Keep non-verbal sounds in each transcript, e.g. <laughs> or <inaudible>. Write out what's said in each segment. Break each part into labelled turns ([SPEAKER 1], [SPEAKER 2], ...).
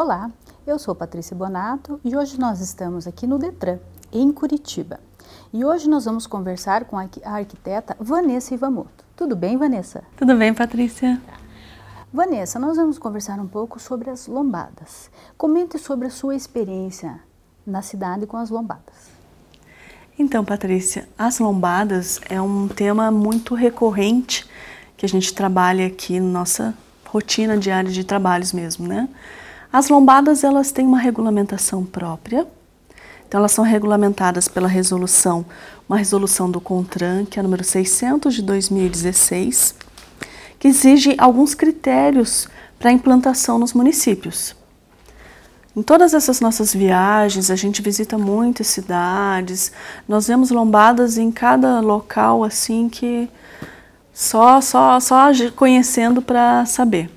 [SPEAKER 1] Olá, eu sou Patrícia Bonato e hoje nós estamos aqui no Detran, em Curitiba. E hoje nós vamos conversar com a arquiteta Vanessa Ivamoto. Tudo bem, Vanessa? Tudo bem, Patrícia. Vanessa, nós vamos conversar um pouco sobre as lombadas. Comente sobre a sua experiência na cidade com as lombadas.
[SPEAKER 2] Então, Patrícia, as lombadas é um tema muito recorrente que a gente trabalha aqui na nossa rotina diária de trabalhos mesmo, né? As lombadas elas têm uma regulamentação própria. Então elas são regulamentadas pela resolução, uma resolução do CONTRAN, que é a número 600 de 2016, que exige alguns critérios para implantação nos municípios. Em todas essas nossas viagens, a gente visita muitas cidades, nós vemos lombadas em cada local assim que só só só conhecendo para saber.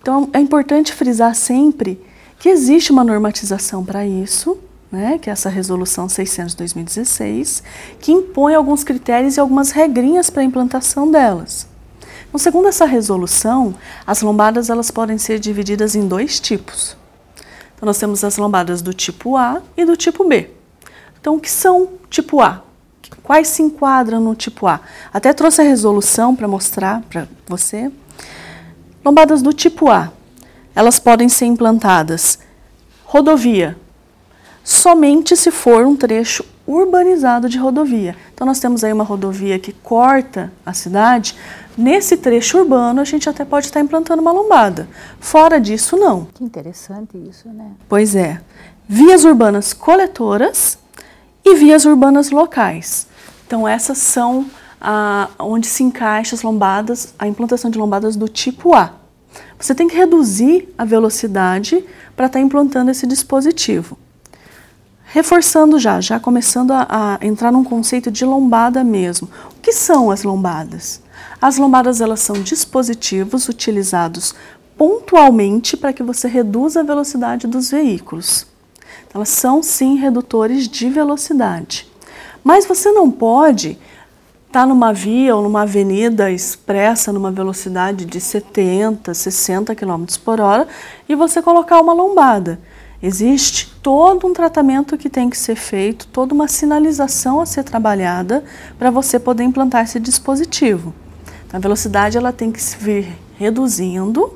[SPEAKER 2] Então é importante frisar sempre que existe uma normatização para isso, né, que é essa resolução 600 de 2016, que impõe alguns critérios e algumas regrinhas para a implantação delas. Então, segundo essa resolução, as lombadas elas podem ser divididas em dois tipos. Então, nós temos as lombadas do tipo A e do tipo B. Então, o que são tipo A? Quais se enquadram no tipo A? Até trouxe a resolução para mostrar para você. Lombadas do tipo A, elas podem ser implantadas rodovia, somente se for um trecho urbanizado de rodovia. Então nós temos aí uma rodovia que corta a cidade, nesse trecho urbano a gente até pode estar implantando uma lombada. Fora disso, não.
[SPEAKER 1] Que interessante isso, né?
[SPEAKER 2] Pois é. Vias urbanas coletoras e vias urbanas locais. Então essas são a onde se encaixam as lombadas, a implantação de lombadas do tipo A. Você tem que reduzir a velocidade para estar tá implantando esse dispositivo. Reforçando já, já começando a, a entrar num conceito de lombada mesmo. O que são as lombadas? As lombadas elas são dispositivos utilizados pontualmente para que você reduza a velocidade dos veículos. Elas são sim redutores de velocidade. Mas você não pode está numa via ou numa avenida expressa numa velocidade de 70, 60 km por hora e você colocar uma lombada. Existe todo um tratamento que tem que ser feito, toda uma sinalização a ser trabalhada para você poder implantar esse dispositivo. A velocidade ela tem que vir reduzindo.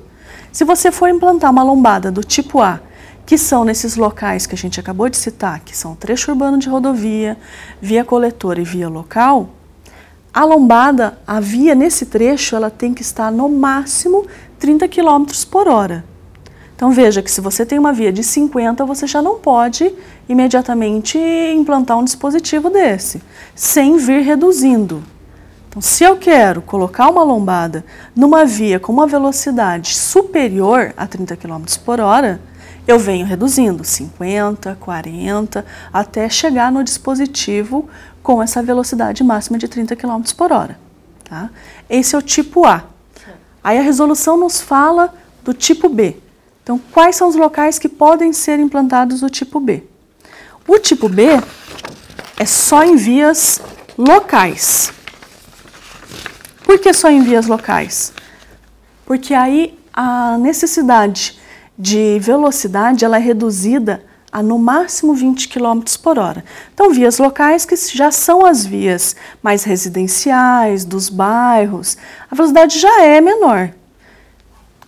[SPEAKER 2] Se você for implantar uma lombada do tipo A, que são nesses locais que a gente acabou de citar, que são trecho urbano de rodovia, via coletora e via local, a lombada, a via nesse trecho, ela tem que estar no máximo 30 km por hora. Então veja que se você tem uma via de 50, você já não pode imediatamente implantar um dispositivo desse, sem vir reduzindo. Então se eu quero colocar uma lombada numa via com uma velocidade superior a 30 km por hora, eu venho reduzindo 50, 40, até chegar no dispositivo com essa velocidade máxima de 30 km por hora. Tá? Esse é o tipo A. Aí a resolução nos fala do tipo B. Então, quais são os locais que podem ser implantados o tipo B? O tipo B é só em vias locais. Por que só em vias locais? Porque aí a necessidade de velocidade ela é reduzida a no máximo 20 km por hora. Então, vias locais que já são as vias mais residenciais, dos bairros, a velocidade já é menor.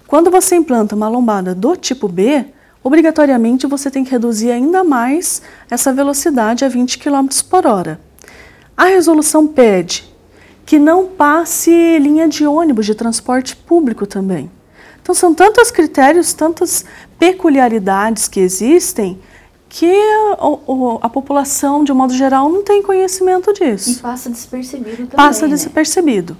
[SPEAKER 2] Quando você implanta uma lombada do tipo B, obrigatoriamente você tem que reduzir ainda mais essa velocidade a 20 km por hora. A resolução pede que não passe linha de ônibus de transporte público também. Então são tantos critérios, tantas peculiaridades que existem que a, a, população, de um modo geral, não tem conhecimento disso. E
[SPEAKER 1] passa despercebido também. Passa né?
[SPEAKER 2] despercebido. Né?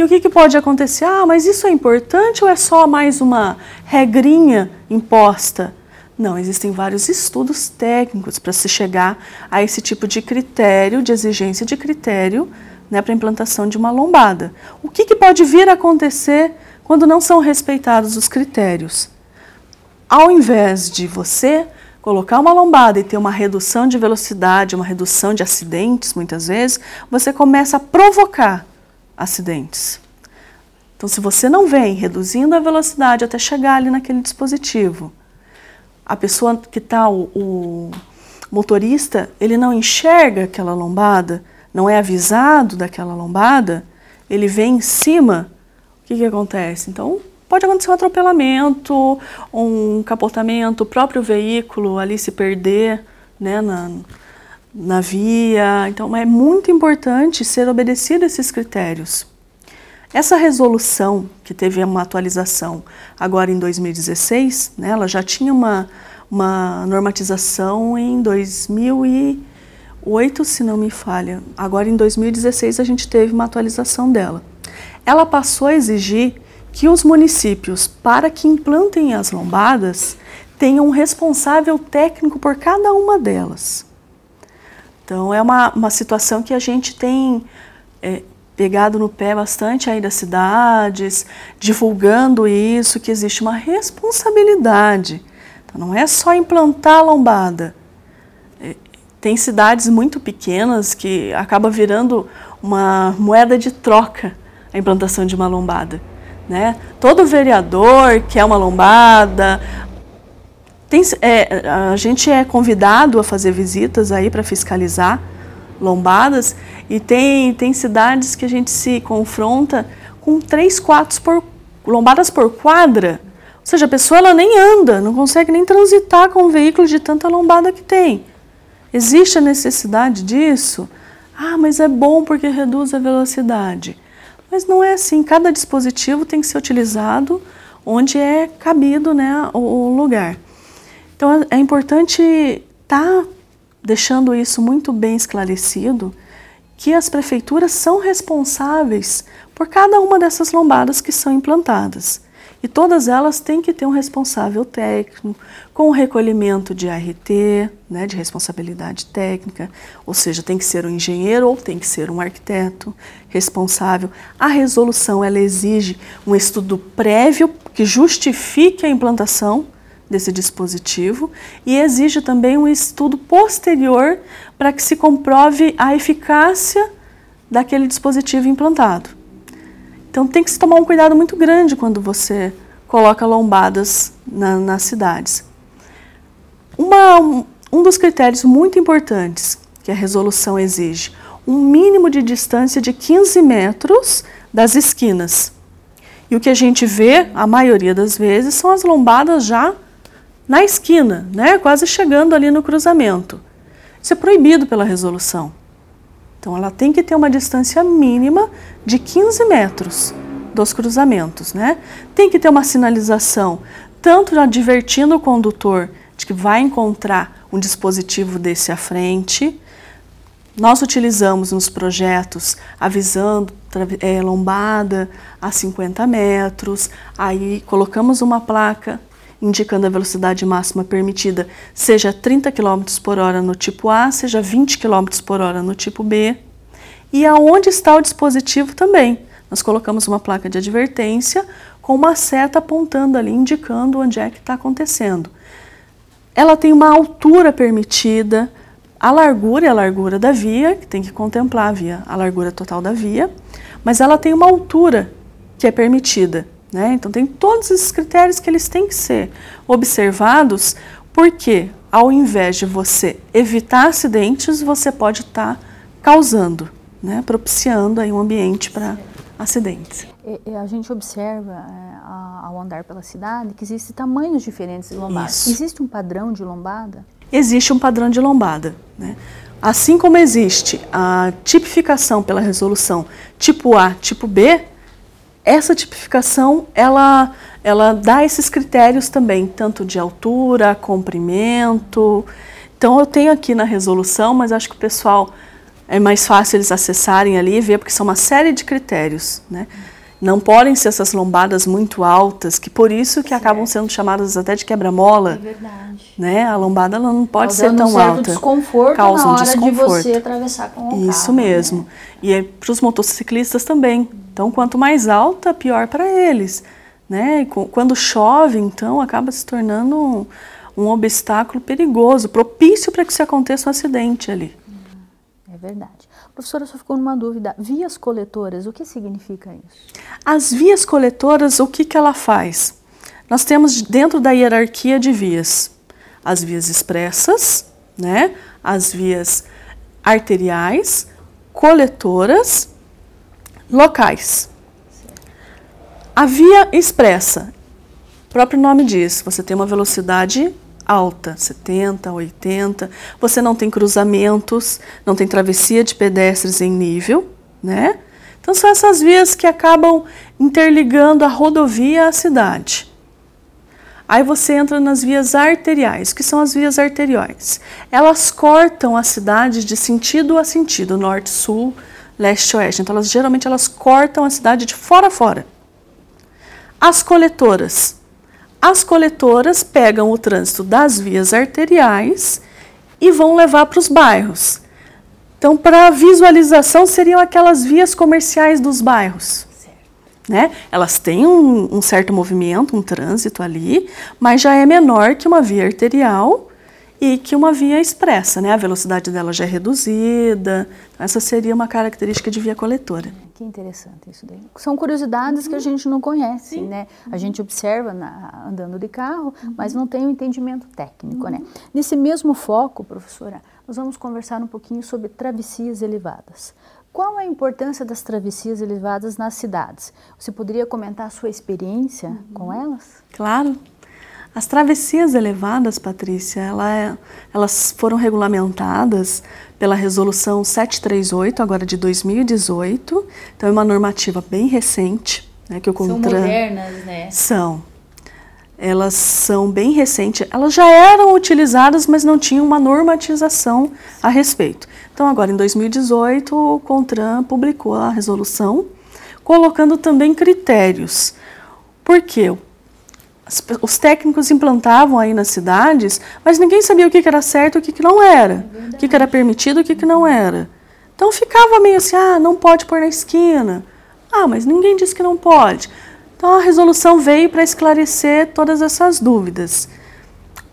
[SPEAKER 2] E o que, que, pode acontecer? Ah, mas isso é importante ou é só mais uma regrinha imposta? Não, existem vários estudos técnicos para se chegar a esse tipo de critério, de exigência de critério, né, para implantação de uma lombada. O que, que pode vir a acontecer quando não são respeitados os critérios. Ao invés de você colocar uma lombada e ter uma redução de velocidade, uma redução de acidentes, muitas vezes, você começa a provocar acidentes. Então, se você não vem reduzindo a velocidade até chegar ali naquele dispositivo, a pessoa que está, o, o motorista, ele não enxerga aquela lombada, não é avisado daquela lombada, ele vem em cima que, que acontece? Então, pode acontecer um atropelamento, um capotamento, o próprio veículo ali se perder né, na, na via. Então, é muito importante ser obedecido a esses critérios. Essa resolução, que teve uma atualização agora em 2016, né, ela já tinha uma, uma normatização em 2008, se não me falha. Agora em 2016 a gente teve uma atualização dela ela passou a exigir que os municípios, para que implantem as lombadas, tenham um responsável técnico por cada uma delas. Então, é uma, uma situação que a gente tem é, pegado no pé bastante aí das cidades, divulgando isso, que existe uma responsabilidade. Então, não é só implantar a lombada. É, tem cidades muito pequenas que acaba virando uma moeda de troca a implantação de uma lombada. Né? Todo vereador quer uma lombada. Tem, é, a gente é convidado a fazer visitas aí para fiscalizar lombadas e tem, tem cidades que a gente se confronta com três, quatro por, lombadas por quadra. Ou seja, a pessoa ela nem anda, não consegue nem transitar com o veículo de tanta lombada que tem. Existe a necessidade disso? Ah, mas é bom porque reduz a velocidade. Mas não é assim, cada dispositivo tem que ser utilizado onde é cabido né, o, lugar. Então é, é importante estar tá deixando isso muito bem esclarecido, que as prefeituras são responsáveis por cada uma dessas lombadas que são implantadas. E todas elas têm que ter um responsável técnico, com o recolhimento de RT, né, de responsabilidade técnica, ou seja, tem que ser um engenheiro ou tem que ser um arquiteto responsável. A resolução ela exige um estudo prévio que justifique a implantação desse dispositivo e exige também um estudo posterior para que se comprove a eficácia daquele dispositivo implantado. Então tem que se tomar um cuidado muito grande quando você coloca lombadas na, nas cidades. Uma, um, um dos critérios muito importantes que a resolução exige, um mínimo de distância de 15 metros das esquinas. E o que a gente vê, a maioria das vezes, são as lombadas já na esquina, né? quase chegando ali no cruzamento. Isso é proibido pela resolução. Então ela tem que ter uma distância mínima de 15 metros dos cruzamentos, né? Tem que ter uma sinalização, tanto advertindo o condutor de que vai encontrar um dispositivo desse à frente. Nós utilizamos nos projetos avisando é, lombada a 50 metros, aí colocamos uma placa indicando a velocidade máxima permitida, seja 30 km por hora no tipo A, seja 20 km por hora no tipo B. E aonde está o dispositivo também. Nós colocamos uma placa de advertência com uma seta apontando ali, indicando onde é que está acontecendo. Ela tem uma altura permitida, a largura e é a largura da via, que tem que contemplar a, via, a largura total da via, mas ela tem uma altura que é permitida. Né? Então, tem todos esses critérios que eles têm que ser observados, porque ao invés de você evitar acidentes, você pode estar tá causando, né? propiciando aí um ambiente para acidentes.
[SPEAKER 1] E, a gente observa é, ao andar pela cidade que existem tamanhos diferentes de lombadas. Isso. Existe um padrão de lombada?
[SPEAKER 2] Existe um padrão de lombada. Né? Assim como existe a tipificação pela resolução tipo A, tipo B, essa tipificação, ela, ela dá esses critérios também, tanto de altura, comprimento. Então eu tenho aqui na resolução, mas acho que o pessoal é mais fácil eles acessarem ali e ver, porque são uma série de critérios, né? Uhum. Não podem ser essas lombadas muito altas, que por isso que certo. É. acabam sendo chamadas até de quebra-mola. É
[SPEAKER 1] verdade.
[SPEAKER 2] Né? A lombada ela não pode Causando ser tão um certo alta. Desconforto
[SPEAKER 1] na hora desconforto. de você
[SPEAKER 2] atravessar com o Isso né? mesmo. Né? E é para os motociclistas também. Então, quanto mais alta, pior para eles. Né? E quando chove, então, acaba se tornando um, um obstáculo perigoso, propício para que se aconteça um acidente ali.
[SPEAKER 1] É verdade. Professora, só ficou uma dúvida. Vias coletoras, o que significa isso?
[SPEAKER 2] As vias coletoras, o que, que ela faz? Nós temos dentro da hierarquia de vias as vias expressas, né? as vias arteriais, coletoras, locais. A via expressa, o próprio nome diz, você tem uma velocidade alta, 70, 80. Você não tem cruzamentos, não tem travessia de pedestres em nível, né? Então são essas vias que acabam interligando a rodovia à cidade. Aí você entra nas vias arteriais, que são as vias arteriais. Elas cortam a cidade de sentido a sentido, norte, sul, leste, oeste. Então elas geralmente elas cortam a cidade de fora a fora. As coletoras, as coletoras pegam o trânsito das vias arteriais e vão levar para os bairros. Então, para visualização, seriam aquelas vias comerciais dos bairros. Né? Elas têm um, um certo movimento, um trânsito ali, mas já é menor que uma via arterial e que uma via expressa, né? a velocidade dela já é reduzida. Então, essa seria uma característica de via coletora.
[SPEAKER 1] Que interessante isso daí. São curiosidades uhum. que a uhum. gente não conhece, Sim. né? A uhum. gente observa na, andando de carro, uhum. mas não tem o um entendimento técnico, né? Uhum. Nesse mesmo foco, professora, nós vamos conversar um pouquinho sobre travessias elevadas. Qual é a importância das travessias elevadas nas cidades? Você poderia comentar a sua experiência com elas?
[SPEAKER 2] Claro. As travessias elevadas, Patrícia, ela, é, elas foram regulamentadas pela Resolução 738, agora de 2018. Então, é uma normativa bem recente. Né, que o Contran... São modernas, né? São. Elas são bem recentes. Elas já eram utilizadas, mas não tinham uma normatização a respeito. Então, agora, em 2018, o CONTRAN publicou a resolução, colocando também critérios. Por quê? os técnicos implantavam aí nas cidades, mas ninguém sabia o que, era certo e o que, não era, é o que, era permitido e o que, que não era. Então ficava meio assim, ah, não pode pôr na esquina. Ah, mas ninguém disse que não pode. Então a resolução veio para esclarecer todas essas dúvidas.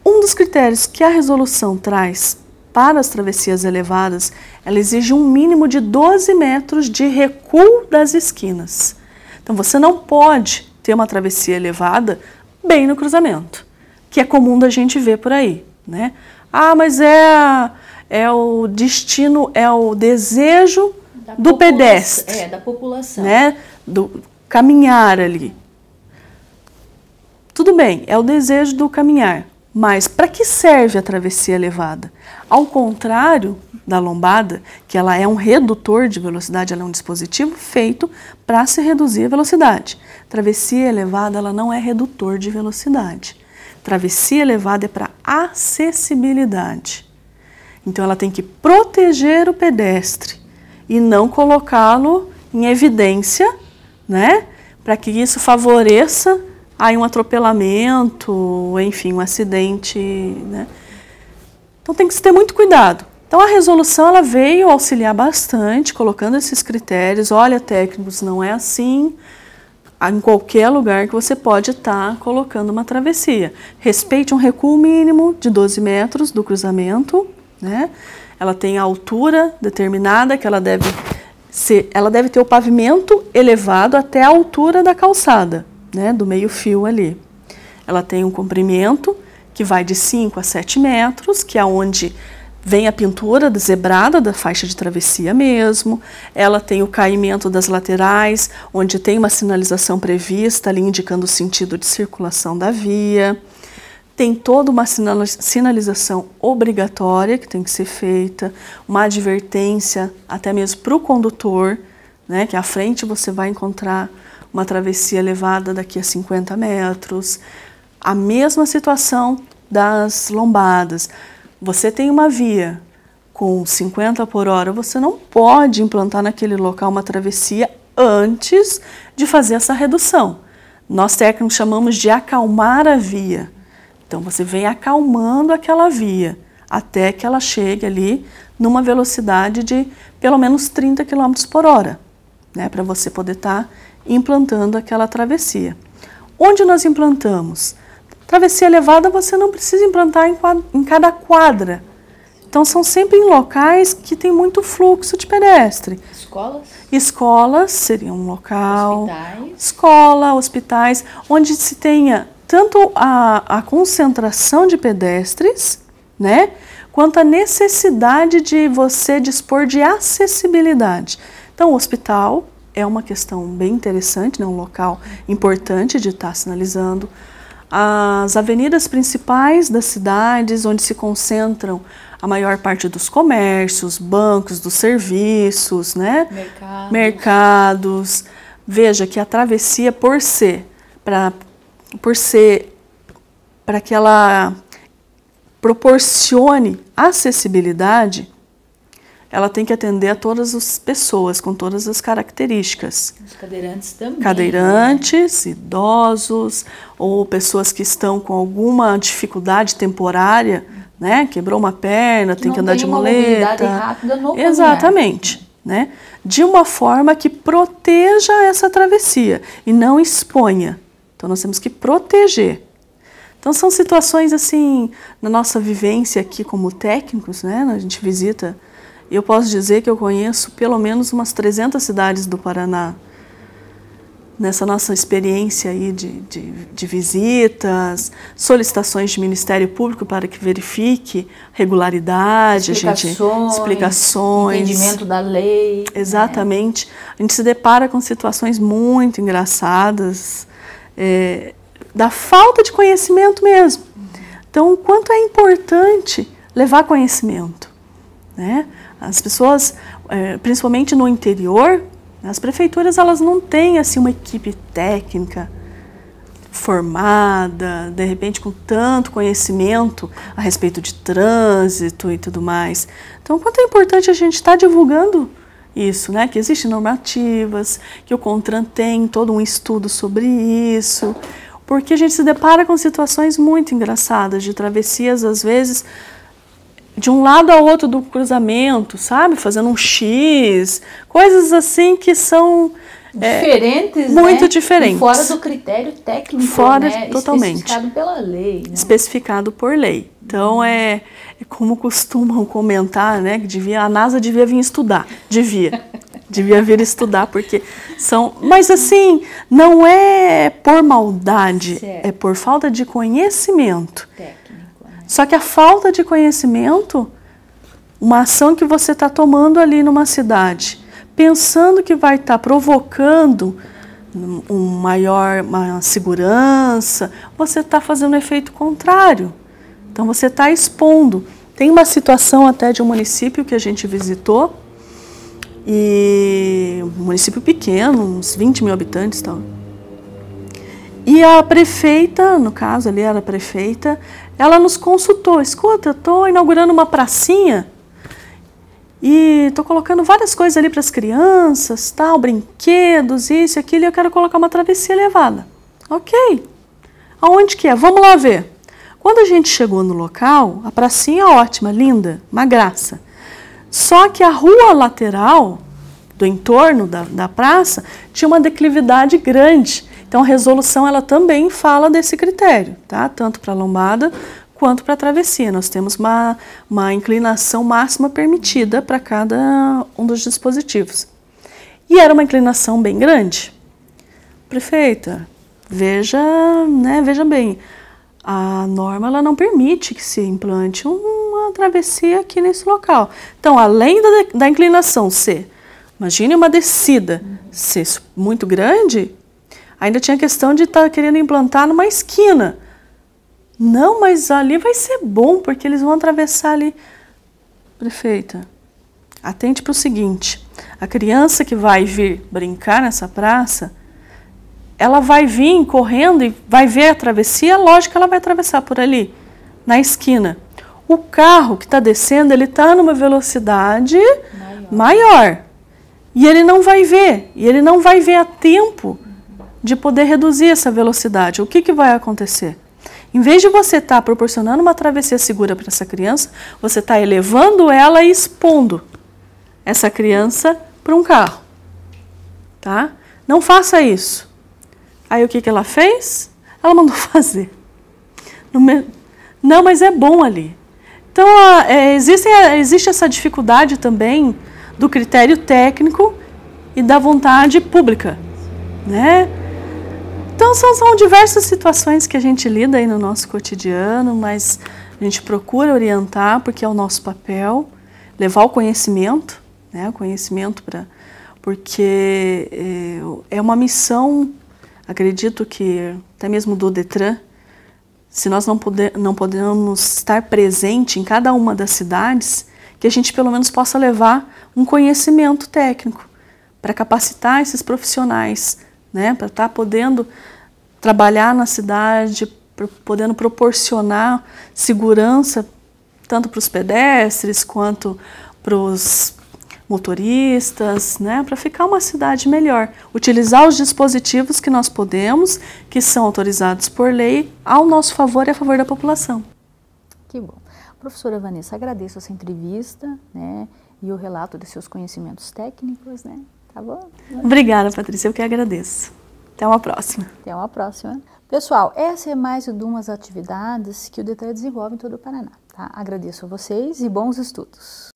[SPEAKER 2] Um dos critérios que a resolução traz para as travessias elevadas, ela exige um mínimo de 12 metros de recuo das esquinas. Então você não pode ter uma travessia elevada bem no cruzamento, que é comum da gente ver por aí, né? Ah, mas é, é o destino, é o desejo da do pedestre.
[SPEAKER 1] É, da população.
[SPEAKER 2] Né? Do caminhar ali. Tudo bem, é o desejo do caminhar. Mas para que serve a travessia elevada? Ao contrário da lombada, que ela é um redutor de velocidade, ela é um dispositivo feito para se reduzir a velocidade. Travessia elevada, ela não é redutor de velocidade. Travessia elevada é para acessibilidade. Então ela tem que proteger o pedestre e não colocá-lo em evidência, né? Para que isso favoreça aí um atropelamento, enfim, um acidente, né? Então tem que se ter muito cuidado. Então a resolução ela veio auxiliar bastante, colocando esses critérios. Olha, técnicos, não é assim. Ah, em qualquer lugar que você pode estar tá colocando uma travessia. Respeite um recuo mínimo de 12 metros do cruzamento, né? Ela tem a altura determinada que ela deve ser, ela deve ter o pavimento elevado até a altura da calçada né, do meio fio ali. Ela tem um comprimento que vai de 5 a 7 metros, que é onde vem a pintura zebrada da faixa de travessia mesmo, ela tem o caimento das laterais, onde tem uma sinalização prevista ali indicando o sentido de circulação da via, tem toda uma sinalização obrigatória que tem que ser feita, uma advertência até mesmo para o condutor, né, que à frente você vai encontrar uma travessia elevada daqui a 50 metros. A mesma situação das lombadas. Você tem uma via com 50 por hora, você não pode implantar naquele local uma travessia antes de fazer essa redução. Nós técnicos chamamos de acalmar a via. Então você vem acalmando aquela via até que ela chegue ali numa velocidade de pelo menos 30 km por hora, né, para você poder estar tá implantando aquela travessia. Onde nós implantamos? Travessia elevada você não precisa implantar em, quadra, em cada quadra. Então são sempre em locais que tem muito fluxo de pedestre. Escolas? Escolas seria um local. Hospitais. Escola, hospitais, onde se tenha tanto a, a concentração de pedestres, né? Quanto a necessidade de você dispor de acessibilidade. Então, hospital, é uma questão bem interessante, né? um local importante de estar tá sinalizando. As avenidas principais das cidades, onde se concentram a maior parte dos comércios, bancos, dos serviços, né? Mercados. Mercados. Veja que a travessia, por ser, pra, por ser, para que ela proporcione acessibilidade, ela tem que atender a todas as pessoas com todas as características.
[SPEAKER 1] Os cadeirantes também. Né?
[SPEAKER 2] Cadeirantes, né? idosos ou pessoas que estão com alguma dificuldade temporária, né? Quebrou uma perna, que tem que andar tem de muleta. Uma rápida no Exatamente. Né? De uma forma que proteja essa travessia e não exponha. Então nós temos que proteger. Então são situações assim, na nossa vivência aqui como técnicos, né? A gente visita eu posso dizer que eu conheço pelo menos umas 300 cidades do Paraná. Nessa nossa experiência aí de, de, de visitas, solicitações de Ministério Público para que verifique regularidade, explicações, a gente, explicações. Entendimento da lei. Né? Exatamente. Né? A gente se depara com situações muito engraçadas, é, da falta de conhecimento mesmo. Então, o quanto é importante levar conhecimento, né? As pessoas, é, principalmente no interior, as prefeituras elas não têm assim uma equipe técnica formada, de repente com tanto conhecimento a respeito de trânsito e tudo mais. Então, quanto é importante a gente estar tá divulgando isso, né? Que existem normativas, que o Contran tem todo um estudo sobre isso, porque a gente se depara com situações muito engraçadas de travessias às vezes de um lado ao outro do cruzamento, sabe? Fazendo um X, coisas assim que são é, diferentes, é, muito né? diferentes. E fora do
[SPEAKER 1] critério técnico, fora né? totalmente especificado pela lei,
[SPEAKER 2] né? especificado por lei. Então é, é, como costumam comentar, né? Que devia a NASA devia vir estudar, devia. <laughs> devia vir estudar porque são, mas assim, não é por maldade, certo. é por falta de conhecimento. Certo só que a falta de conhecimento, uma ação que você está tomando ali numa cidade, pensando que vai estar tá provocando um maior uma segurança, você está fazendo o um efeito contrário. Então você está expondo. Tem uma situação até de um município que a gente visitou, e um município pequeno, uns 20 mil habitantes, tal, e a prefeita, no caso ali era a prefeita, ela nos consultou. Escuta, eu estou inaugurando uma pracinha e estou colocando várias coisas ali para as crianças, tal, brinquedos, isso, e aquilo, e eu quero colocar uma travessia elevada. Ok. Aonde que é? Vamos lá ver. Quando a gente chegou no local, a pracinha é ótima, linda, uma graça. Só que a rua lateral do entorno da, da praça tinha uma declividade grande então a resolução ela também fala desse critério, tá? Tanto para lombada quanto para travessia. Nós temos uma, uma inclinação máxima permitida para cada um dos dispositivos. E era uma inclinação bem grande. Prefeita, veja, né, veja bem, a norma ela não permite que se implante uma travessia aqui nesse local. Então, além da, da inclinação ser, imagine uma descida uhum. ser muito grande, Ainda tinha questão de estar tá querendo implantar numa esquina. Não, mas ali vai ser bom, porque eles vão atravessar ali. Prefeita, atente para o seguinte: a criança que vai vir brincar nessa praça, ela vai vir correndo e vai ver a travessia, lógico que ela vai atravessar por ali, na esquina. O carro que está descendo, ele está numa velocidade maior. maior. E ele não vai ver, e ele não vai ver a tempo de poder reduzir essa velocidade, o que, que vai acontecer? Em vez de você estar tá proporcionando uma travessia segura para essa criança, você está elevando ela e expondo essa criança para um carro. Tá? Não faça isso. Aí o que, que ela fez? Ela mandou <laughs> fazer. Não, mas é bom ali. Então, é, existe, é, existe essa dificuldade também do critério técnico e da vontade pública, né? Então são, são diversas situações que a gente lida aí no nosso cotidiano, mas a gente procura orientar porque é o nosso papel, levar o conhecimento, né, o conhecimento para porque é, é uma missão, acredito que até mesmo do Detran, se nós não, poder, não podemos estar presente em cada uma das cidades, que a gente pelo menos possa levar um conhecimento técnico para capacitar esses profissionais, né, para estar tá podendo trabalhar na cidade, podendo proporcionar segurança tanto para os pedestres quanto para os motoristas, né, para ficar uma cidade melhor. Utilizar os dispositivos que nós podemos, que são autorizados por lei, ao nosso favor e a favor da população.
[SPEAKER 1] Que bom. Professora Vanessa, agradeço essa entrevista né, e o relato de seus conhecimentos técnicos. Né? Tá bom? Obrigada,
[SPEAKER 2] Patrícia. Eu que agradeço. Até
[SPEAKER 1] uma próxima. Até uma próxima. Pessoal, essa é mais uma das atividades que o Detran desenvolve em todo o Paraná. Tá? Agradeço a vocês e bons estudos.